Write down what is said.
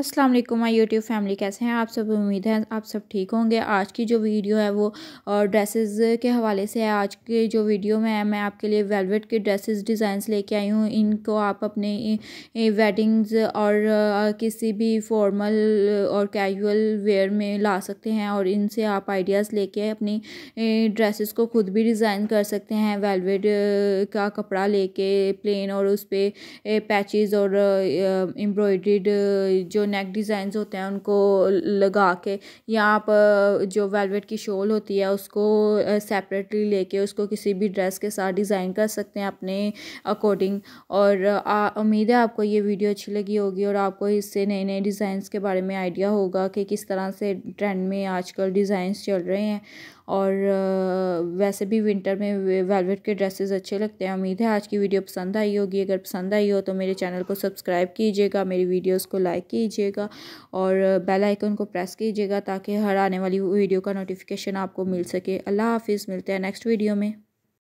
अस्सलाम वालेकुम my YouTube family कैसे हैं आप सब उम्मीद है आप सब ठीक होंगे आज की जो वीडियो है वो ड्रेसेस के हवाले से है आज के जो वीडियो में है मैं आपके लिए वेलवेट के ड्रेसेस डिज़ाइंस लेके आई हूँ इनको आप अपने वेडिंग्स और किसी भी फॉर्मल और कैजुअल वेयर में ला सकते हैं और इनसे आप आइडियाज़ लेके अपनी ड्रेसेस को खुद भी डिज़ाइन कर सकते हैं वेलवेट का कपड़ा कर प्लेन और उस पर पैचेज़ और एम्ब्रॉयड्रीड जो नेक डिज़ाइंस होते हैं उनको लगा के या आप जो वेलवेट की शॉल होती है उसको सेपरेटली लेके उसको किसी भी ड्रेस के साथ डिज़ाइन कर सकते हैं अपने अकॉर्डिंग और उम्मीद है आपको ये वीडियो अच्छी लगी होगी और आपको इससे नए नए डिज़ाइंस के बारे में आइडिया होगा कि किस तरह से ट्रेंड में आजकल डिज़ाइंस चल रहे हैं और वैसे भी विंटर में वेलवेट के ड्रेसेस अच्छे लगते हैं उम्मीद है आज की वीडियो पसंद आई होगी अगर पसंद आई हो तो मेरे चैनल को सब्सक्राइब कीजिएगा मेरी वीडियोस को लाइक कीजिएगा और बेल आइकन को प्रेस कीजिएगा ताकि हर आने वाली वीडियो का नोटिफिकेशन आपको मिल सके अल्लाह हाफिज़ मिलते हैं नेक्स्ट वीडियो में